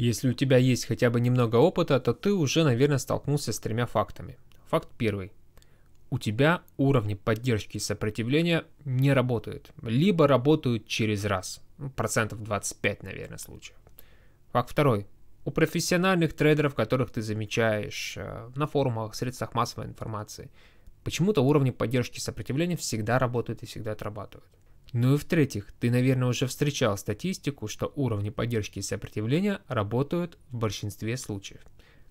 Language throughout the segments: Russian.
Если у тебя есть хотя бы немного опыта, то ты уже, наверное, столкнулся с тремя фактами. Факт первый. У тебя уровни поддержки и сопротивления не работают, либо работают через раз. Ну, процентов 25, наверное, случаев. Факт второй. У профессиональных трейдеров, которых ты замечаешь э, на форумах, средствах массовой информации, почему-то уровни поддержки и сопротивления всегда работают и всегда отрабатывают. Ну и в-третьих, ты, наверное, уже встречал статистику, что уровни поддержки и сопротивления работают в большинстве случаев.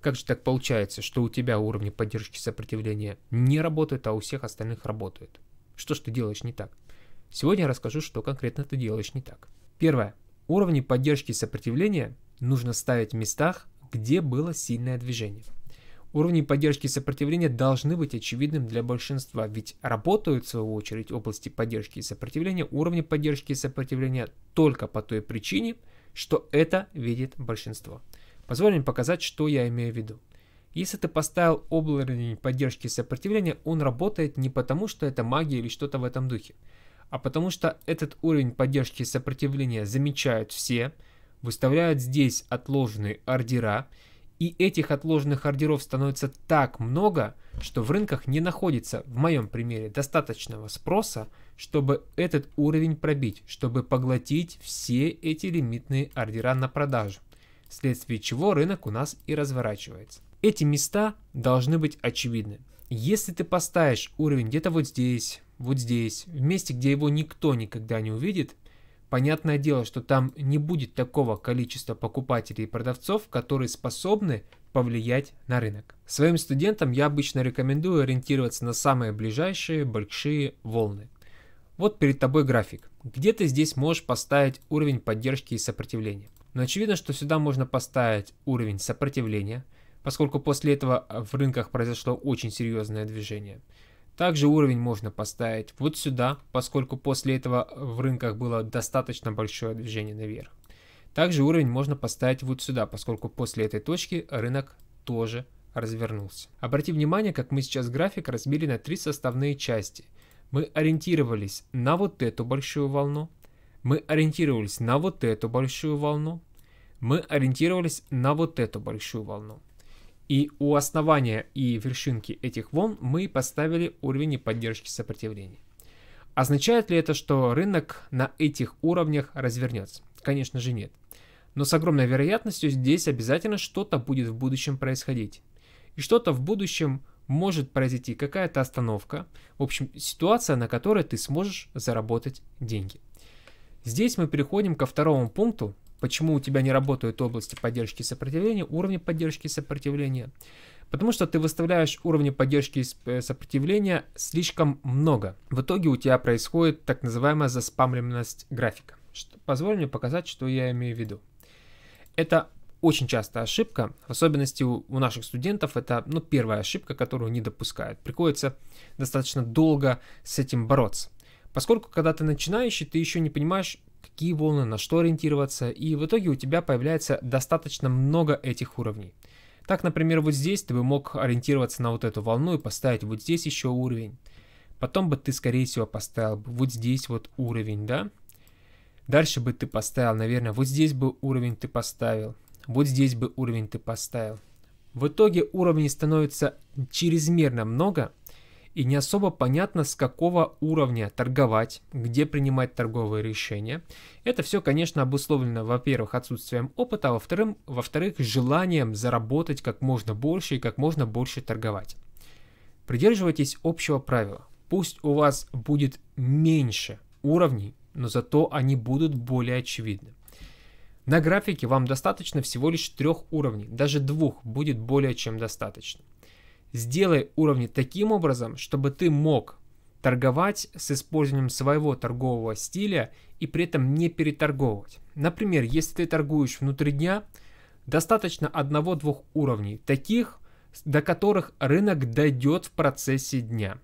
Как же так получается, что у тебя уровни поддержки и сопротивления не работают, а у всех остальных работают? Что ж ты делаешь не так? Сегодня я расскажу, что конкретно ты делаешь не так. Первое. Уровни поддержки и сопротивления нужно ставить в местах, где было сильное движение. Уровни поддержки и сопротивления должны быть очевидным для большинства, ведь работают в свою очередь области поддержки и сопротивления, уровни поддержки и сопротивления только по той причине, что это видит большинство. Позволь мне показать, что я имею в виду. Если ты поставил уровень поддержки и сопротивления, он работает не потому, что это магия или что-то в этом духе, а потому что этот уровень поддержки и сопротивления замечают все, выставляют здесь отложенные ордера, и этих отложенных ордеров становится так много, что в рынках не находится, в моем примере, достаточного спроса, чтобы этот уровень пробить, чтобы поглотить все эти лимитные ордера на продажу, вследствие чего рынок у нас и разворачивается. Эти места должны быть очевидны. Если ты поставишь уровень где-то вот здесь, вот здесь, в месте, где его никто никогда не увидит, Понятное дело, что там не будет такого количества покупателей и продавцов, которые способны повлиять на рынок. Своим студентам я обычно рекомендую ориентироваться на самые ближайшие большие волны. Вот перед тобой график. Где ты здесь можешь поставить уровень поддержки и сопротивления? Но ну, очевидно, что сюда можно поставить уровень сопротивления, поскольку после этого в рынках произошло очень серьезное движение – также уровень можно поставить вот сюда, поскольку после этого в рынках было достаточно большое движение наверх. Также уровень можно поставить вот сюда, поскольку после этой точки рынок тоже развернулся. Обрати внимание, как мы сейчас график разбили на три составные части. Мы ориентировались на вот эту большую волну, мы ориентировались на вот эту большую волну, мы ориентировались на вот эту большую волну. И у основания и вершинки этих волн мы поставили уровень поддержки сопротивления. Означает ли это, что рынок на этих уровнях развернется? Конечно же нет. Но с огромной вероятностью здесь обязательно что-то будет в будущем происходить. И что-то в будущем может произойти, какая-то остановка, в общем, ситуация, на которой ты сможешь заработать деньги. Здесь мы переходим ко второму пункту, Почему у тебя не работают области поддержки и сопротивления, уровни поддержки и сопротивления? Потому что ты выставляешь уровни поддержки и э, сопротивления слишком много. В итоге у тебя происходит так называемая заспамленность графика. позволь мне показать, что я имею в виду. Это очень частая ошибка, в особенности у наших студентов, это ну, первая ошибка, которую не допускают. Приходится достаточно долго с этим бороться. Поскольку, когда ты начинающий, ты еще не понимаешь, какие волны, на что ориентироваться, и в итоге у тебя появляется достаточно много этих уровней. Так, например, вот здесь ты бы мог ориентироваться на вот эту волну и поставить вот здесь еще уровень. Потом бы ты, скорее всего, поставил бы вот здесь вот уровень, да? Дальше бы ты поставил, наверное, вот здесь бы уровень ты поставил, вот здесь бы уровень ты поставил. В итоге уровней становится чрезмерно много, и не особо понятно, с какого уровня торговать, где принимать торговые решения. Это все, конечно, обусловлено, во-первых, отсутствием опыта, а во-вторых, во-вторых, желанием заработать как можно больше и как можно больше торговать. Придерживайтесь общего правила. Пусть у вас будет меньше уровней, но зато они будут более очевидны. На графике вам достаточно всего лишь трех уровней, даже двух будет более чем достаточно. Сделай уровни таким образом, чтобы ты мог торговать с использованием своего торгового стиля и при этом не переторговывать. Например, если ты торгуешь внутри дня, достаточно одного-двух уровней, таких, до которых рынок дойдет в процессе дня.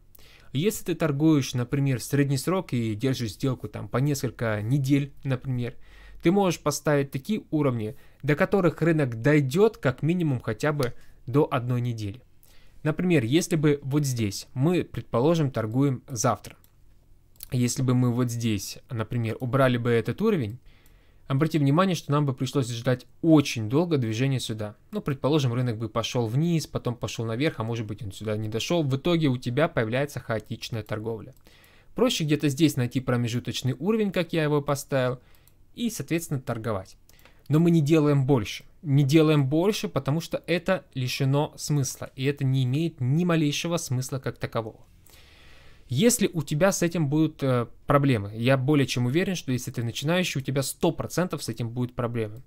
Если ты торгуешь, например, в средний срок и держишь сделку там по несколько недель, например, ты можешь поставить такие уровни, до которых рынок дойдет как минимум хотя бы до одной недели. Например, если бы вот здесь мы, предположим, торгуем завтра. Если бы мы вот здесь, например, убрали бы этот уровень, обратите внимание, что нам бы пришлось ждать очень долго движения сюда. Ну, предположим, рынок бы пошел вниз, потом пошел наверх, а может быть он сюда не дошел. В итоге у тебя появляется хаотичная торговля. Проще где-то здесь найти промежуточный уровень, как я его поставил, и, соответственно, торговать. Но мы не делаем больше не делаем больше, потому что это лишено смысла, и это не имеет ни малейшего смысла как такового. Если у тебя с этим будут э, проблемы, я более чем уверен, что если ты начинающий, у тебя 100% с этим будут проблемы.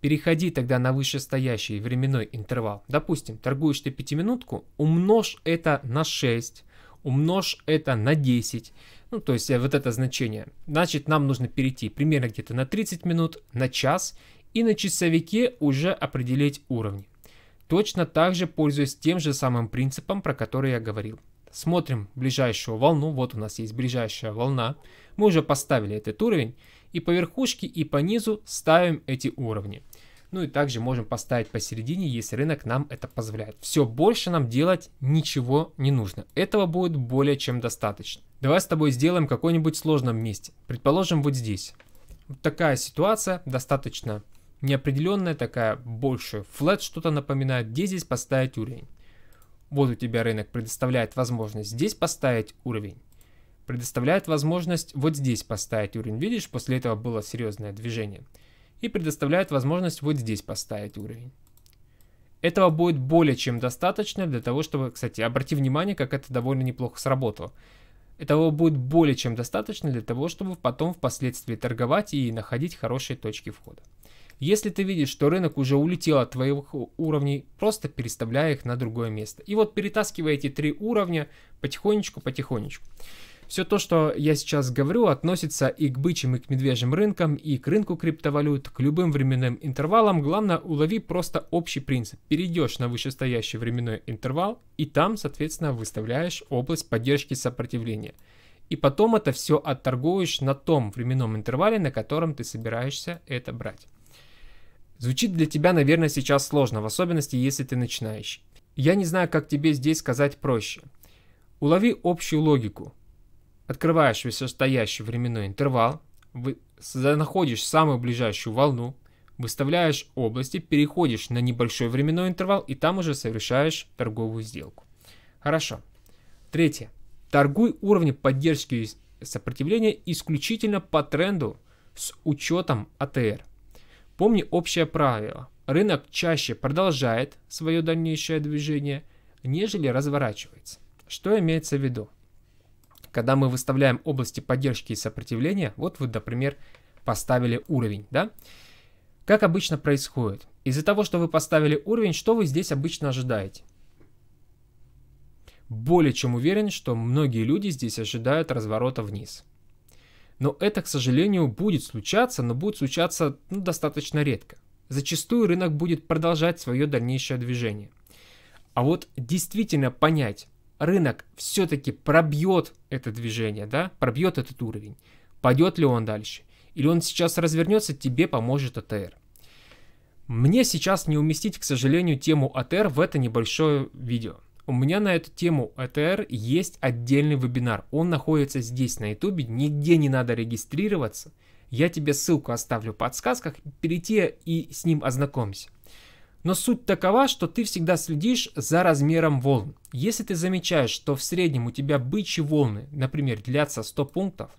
Переходи тогда на вышестоящий временной интервал. Допустим, торгуешь ты пятиминутку, умножь это на 6, умножь это на 10, ну то есть э, вот это значение. Значит, нам нужно перейти примерно где-то на 30 минут, на час и на часовике уже определить уровни. Точно так же пользуясь тем же самым принципом, про который я говорил. Смотрим ближайшую волну, вот у нас есть ближайшая волна, мы уже поставили этот уровень, и по верхушке и по низу ставим эти уровни. Ну и также можем поставить посередине, если рынок нам это позволяет. Все, больше нам делать ничего не нужно. Этого будет более чем достаточно. Давай с тобой сделаем какой-нибудь сложном месте. Предположим, вот здесь. Вот такая ситуация, достаточно неопределенная такая, больше. Flat что-то напоминает, где здесь поставить уровень. Вот у тебя рынок предоставляет возможность здесь поставить уровень. Предоставляет возможность вот здесь поставить уровень. Видишь, после этого было серьезное движение. И предоставляет возможность вот здесь поставить уровень. Этого будет более чем достаточно для того, чтобы... Кстати, обрати внимание, как это довольно неплохо сработало. Этого будет более чем достаточно для того, чтобы потом впоследствии торговать и находить хорошие точки входа. Если ты видишь, что рынок уже улетел от твоих уровней, просто переставляй их на другое место. И вот перетаскивай эти три уровня потихонечку-потихонечку. Все то, что я сейчас говорю, относится и к бычьим, и к медвежьим рынкам, и к рынку криптовалют, к любым временным интервалам. Главное, улови просто общий принцип. Перейдешь на вышестоящий временной интервал, и там, соответственно, выставляешь область поддержки сопротивления. И потом это все отторгуешь на том временном интервале, на котором ты собираешься это брать. Звучит для тебя, наверное, сейчас сложно, в особенности, если ты начинающий. Я не знаю, как тебе здесь сказать проще. Улови общую логику. Открываешь высостоящий временной интервал, вы находишь самую ближайшую волну, выставляешь области, переходишь на небольшой временной интервал и там уже совершаешь торговую сделку. Хорошо. Третье. Торгуй уровни поддержки и сопротивления исключительно по тренду с учетом АТР. Помни общее правило. Рынок чаще продолжает свое дальнейшее движение, нежели разворачивается. Что имеется в виду? Когда мы выставляем области поддержки и сопротивления, вот вы, например, поставили уровень, да? Как обычно происходит? Из-за того, что вы поставили уровень, что вы здесь обычно ожидаете? Более чем уверен, что многие люди здесь ожидают разворота вниз. Но это, к сожалению, будет случаться, но будет случаться ну, достаточно редко. Зачастую рынок будет продолжать свое дальнейшее движение. А вот действительно понять, рынок все-таки пробьет это движение, да, пробьет этот уровень, пойдет ли он дальше, или он сейчас развернется, тебе поможет АТР. Мне сейчас не уместить, к сожалению, тему АТР в это небольшое видео – у меня на эту тему ЭТР а есть отдельный вебинар. Он находится здесь на YouTube, нигде не надо регистрироваться. Я тебе ссылку оставлю в подсказках, перейти и с ним ознакомься. Но суть такова, что ты всегда следишь за размером волн. Если ты замечаешь, что в среднем у тебя бычьи волны, например, длятся 100 пунктов,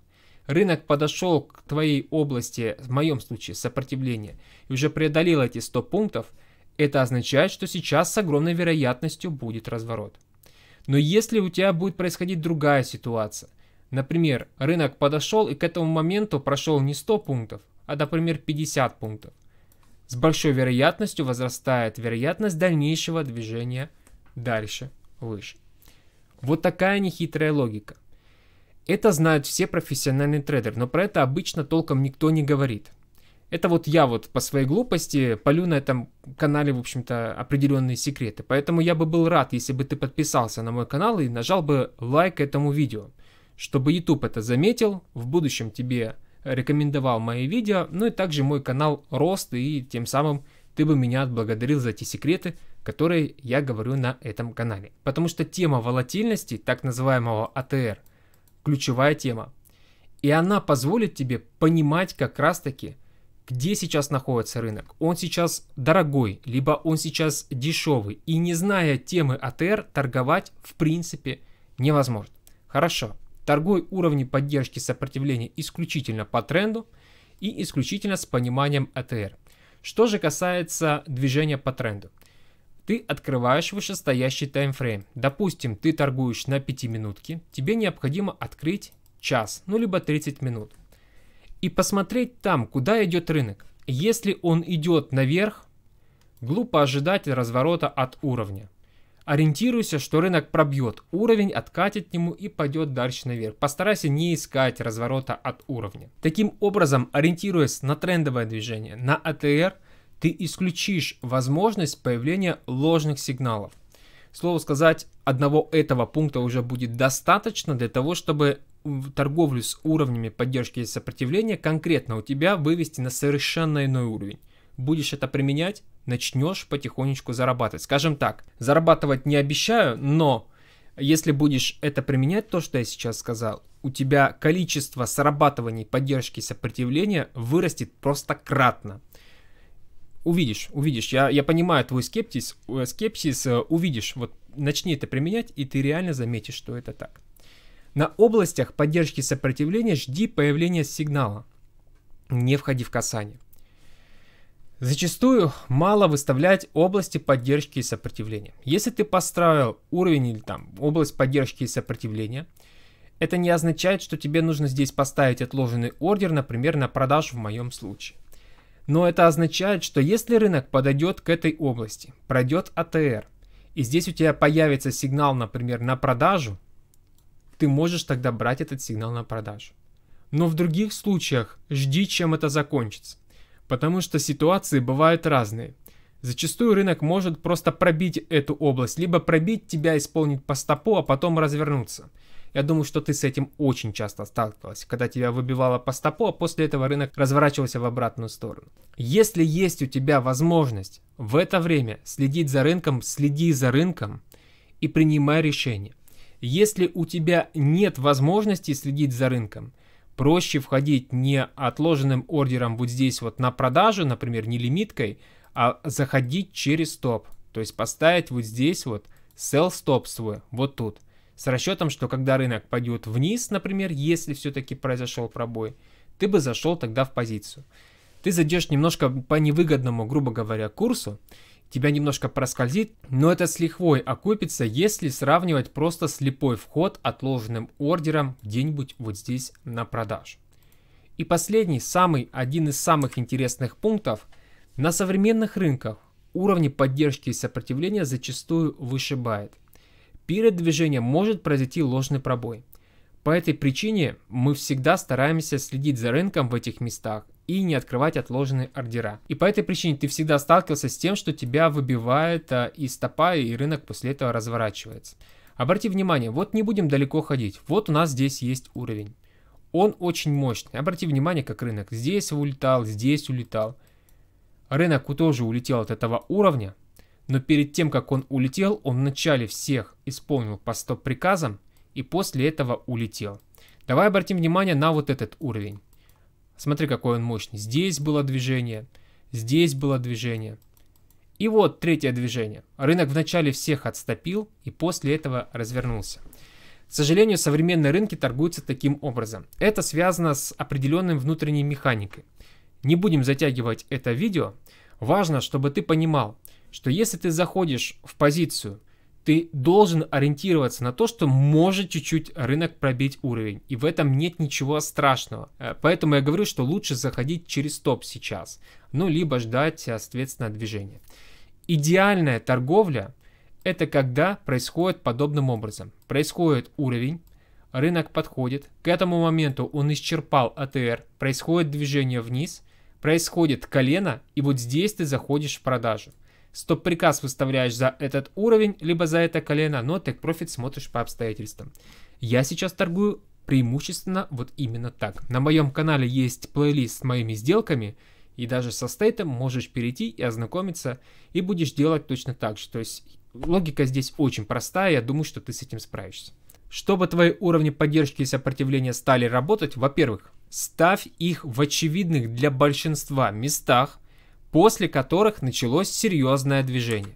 рынок подошел к твоей области, в моем случае сопротивление, и уже преодолел эти 100 пунктов – это означает, что сейчас с огромной вероятностью будет разворот. Но если у тебя будет происходить другая ситуация, например, рынок подошел и к этому моменту прошел не 100 пунктов, а, например, 50 пунктов, с большой вероятностью возрастает вероятность дальнейшего движения дальше, выше. Вот такая нехитрая логика. Это знают все профессиональные трейдеры, но про это обычно толком никто не говорит – это вот я вот по своей глупости полю на этом канале, в общем-то, определенные секреты. Поэтому я бы был рад, если бы ты подписался на мой канал и нажал бы лайк этому видео, чтобы YouTube это заметил, в будущем тебе рекомендовал мои видео, ну и также мой канал Рост, и тем самым ты бы меня отблагодарил за эти секреты, которые я говорю на этом канале. Потому что тема волатильности, так называемого АТР, ключевая тема. И она позволит тебе понимать как раз таки, где сейчас находится рынок. Он сейчас дорогой, либо он сейчас дешевый. И не зная темы АТР, торговать в принципе невозможно. Хорошо, торгуй уровни поддержки сопротивления исключительно по тренду и исключительно с пониманием АТР. Что же касается движения по тренду. Ты открываешь вышестоящий таймфрейм. Допустим, ты торгуешь на 5 минутки, тебе необходимо открыть час, ну либо 30 минут и посмотреть там, куда идет рынок. Если он идет наверх, глупо ожидать разворота от уровня. Ориентируйся, что рынок пробьет уровень, откатит к нему и пойдет дальше наверх. Постарайся не искать разворота от уровня. Таким образом, ориентируясь на трендовое движение, на АТР, ты исключишь возможность появления ложных сигналов. Слово сказать, одного этого пункта уже будет достаточно для того, чтобы торговлю с уровнями поддержки и сопротивления конкретно у тебя вывести на совершенно иной уровень. Будешь это применять, начнешь потихонечку зарабатывать. Скажем так, зарабатывать не обещаю, но если будешь это применять, то, что я сейчас сказал, у тебя количество срабатываний поддержки и сопротивления вырастет просто кратно. Увидишь, увидишь. Я, я понимаю твой скептиз, э, скепсис, э, увидишь. Вот начни это применять, и ты реально заметишь, что это так. На областях поддержки сопротивления жди появления сигнала. Не входи в касание. Зачастую мало выставлять области поддержки и сопротивления. Если ты поставил уровень или там область поддержки и сопротивления, это не означает, что тебе нужно здесь поставить отложенный ордер, например, на продажу в моем случае. Но это означает, что если рынок подойдет к этой области, пройдет АТР, и здесь у тебя появится сигнал, например, на продажу, ты можешь тогда брать этот сигнал на продажу. Но в других случаях жди, чем это закончится, потому что ситуации бывают разные. Зачастую рынок может просто пробить эту область, либо пробить тебя, исполнить по стопу, а потом развернуться. Я думаю, что ты с этим очень часто сталкивалась, когда тебя выбивало по стопу, а после этого рынок разворачивался в обратную сторону. Если есть у тебя возможность в это время следить за рынком, следи за рынком и принимай решение. Если у тебя нет возможности следить за рынком, проще входить не отложенным ордером вот здесь вот на продажу, например, не лимиткой, а заходить через стоп. То есть поставить вот здесь вот sell stop свой, вот тут. С расчетом, что когда рынок пойдет вниз, например, если все-таки произошел пробой, ты бы зашел тогда в позицию. Ты зайдешь немножко по невыгодному, грубо говоря, курсу, тебя немножко проскользит, но это с лихвой окупится, если сравнивать просто слепой вход отложенным ордером где-нибудь вот здесь на продаж. И последний, самый, один из самых интересных пунктов. На современных рынках уровни поддержки и сопротивления зачастую вышибает. Перед движением может произойти ложный пробой. По этой причине мы всегда стараемся следить за рынком в этих местах и не открывать отложенные ордера. И по этой причине ты всегда сталкивался с тем, что тебя выбивает а, из топа, и рынок после этого разворачивается. Обрати внимание, вот не будем далеко ходить, вот у нас здесь есть уровень. Он очень мощный, обрати внимание, как рынок здесь улетал, здесь улетал. Рынок тоже улетел от этого уровня, но перед тем, как он улетел, он в начале всех исполнил по стоп приказам и после этого улетел. Давай обратим внимание на вот этот уровень. Смотри, какой он мощный. Здесь было движение, здесь было движение. И вот третье движение. Рынок вначале всех отстопил и после этого развернулся. К сожалению, современные рынки торгуются таким образом. Это связано с определенной внутренней механикой. Не будем затягивать это видео. Важно, чтобы ты понимал, что если ты заходишь в позицию – ты должен ориентироваться на то, что может чуть-чуть рынок пробить уровень. И в этом нет ничего страшного. Э, поэтому я говорю, что лучше заходить через топ сейчас. Ну, либо ждать, соответственно, движения. Идеальная торговля – это когда происходит подобным образом. Происходит уровень, рынок подходит. К этому моменту он исчерпал АТР, происходит движение вниз, происходит колено, и вот здесь ты заходишь в продажу. Стоп-приказ выставляешь за этот уровень, либо за это колено, но так профит смотришь по обстоятельствам. Я сейчас торгую преимущественно вот именно так. На моем канале есть плейлист с моими сделками, и даже со стейтом можешь перейти и ознакомиться, и будешь делать точно так же. То есть логика здесь очень простая, я думаю, что ты с этим справишься. Чтобы твои уровни поддержки и сопротивления стали работать, во-первых, ставь их в очевидных для большинства местах, после которых началось серьезное движение.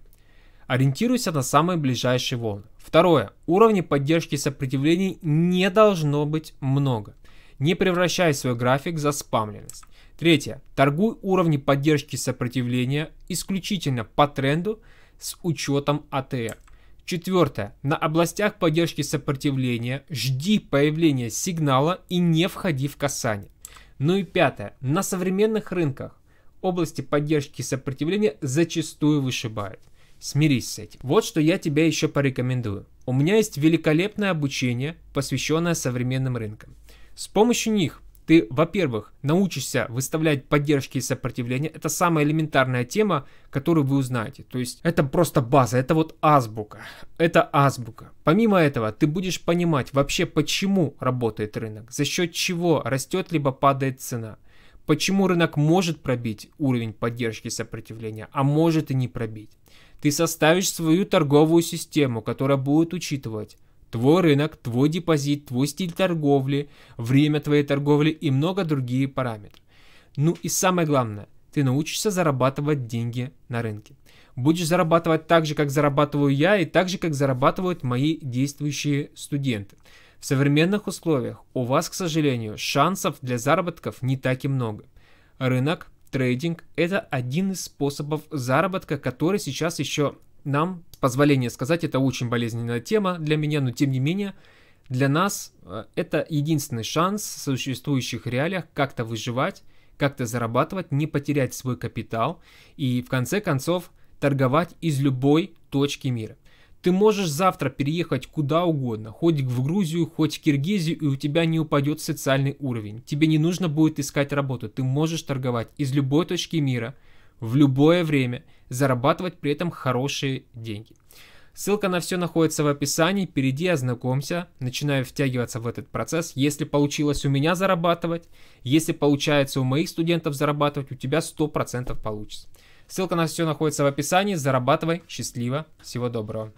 Ориентируйся на самые ближайшие волны. Второе. Уровней поддержки и сопротивлений не должно быть много. Не превращай свой график в заспамленность. Третье. Торгуй уровни поддержки и сопротивления исключительно по тренду с учетом АТР. Четвертое. На областях поддержки сопротивления жди появления сигнала и не входи в касание. Ну и пятое. На современных рынках области поддержки и сопротивления зачастую вышибает. Смирись с этим. Вот что я тебе еще порекомендую. У меня есть великолепное обучение, посвященное современным рынкам. С помощью них ты, во-первых, научишься выставлять поддержки и сопротивления. Это самая элементарная тема, которую вы узнаете. То есть это просто база, это вот азбука. Это азбука. Помимо этого, ты будешь понимать вообще, почему работает рынок, за счет чего растет либо падает цена. Почему рынок может пробить уровень поддержки сопротивления, а может и не пробить? Ты составишь свою торговую систему, которая будет учитывать твой рынок, твой депозит, твой стиль торговли, время твоей торговли и много другие параметры. Ну и самое главное, ты научишься зарабатывать деньги на рынке. Будешь зарабатывать так же, как зарабатываю я, и так же, как зарабатывают мои действующие студенты. В современных условиях у вас, к сожалению, шансов для заработков не так и много. Рынок, трейдинг – это один из способов заработка, который сейчас еще нам, с позволения сказать, это очень болезненная тема для меня, но тем не менее, для нас э, это единственный шанс в существующих реалиях как-то выживать, как-то зарабатывать, не потерять свой капитал и в конце концов торговать из любой точки мира. Ты можешь завтра переехать куда угодно, хоть в Грузию, хоть в Киргизию, и у тебя не упадет социальный уровень. Тебе не нужно будет искать работу. Ты можешь торговать из любой точки мира, в любое время, зарабатывать при этом хорошие деньги. Ссылка на все находится в описании, перейди, ознакомься, начинаю втягиваться в этот процесс. Если получилось у меня зарабатывать, если получается у моих студентов зарабатывать, у тебя 100% получится. Ссылка на все находится в описании, зарабатывай, счастливо, всего доброго.